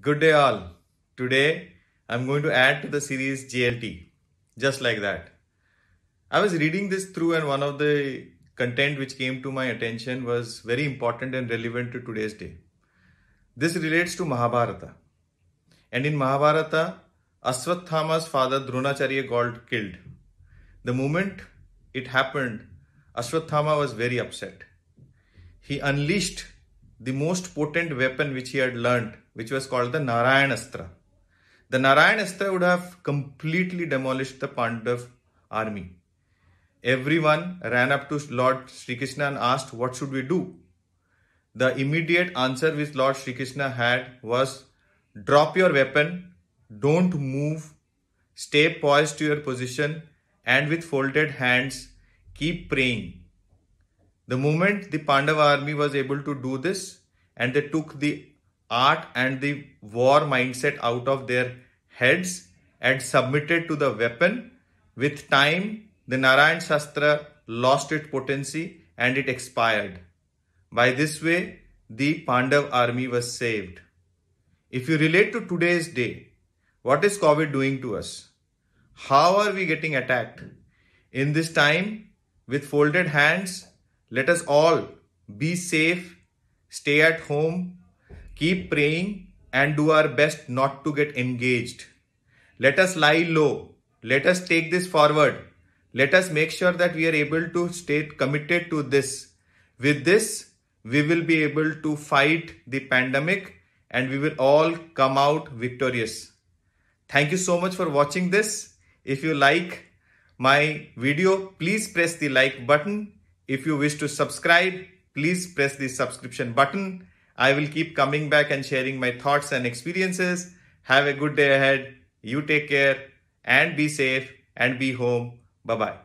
Good day all. Today I'm going to add to the series JLT, Just like that. I was reading this through and one of the content which came to my attention was very important and relevant to today's day. This relates to Mahabharata. And in Mahabharata, Aswatthama's father Dronacharya got killed. The moment it happened, Aswatthama was very upset. He unleashed the most potent weapon which he had learnt, which was called the Narayanastra. The Narayanastra would have completely demolished the Pandav army. Everyone ran up to Lord Sri Krishna and asked, What should we do? The immediate answer which Lord Sri Krishna had was, Drop your weapon, don't move, stay poised to your position, and with folded hands, keep praying. The moment the Pandava army was able to do this and they took the art and the war mindset out of their heads and submitted to the weapon, with time the Narayan Shastra lost its potency and it expired. By this way, the Pandav army was saved. If you relate to today's day, what is COVID doing to us? How are we getting attacked? In this time, with folded hands, let us all be safe, stay at home, keep praying, and do our best not to get engaged. Let us lie low. Let us take this forward. Let us make sure that we are able to stay committed to this. With this, we will be able to fight the pandemic and we will all come out victorious. Thank you so much for watching this. If you like my video, please press the like button if you wish to subscribe, please press the subscription button. I will keep coming back and sharing my thoughts and experiences. Have a good day ahead. You take care and be safe and be home. Bye bye.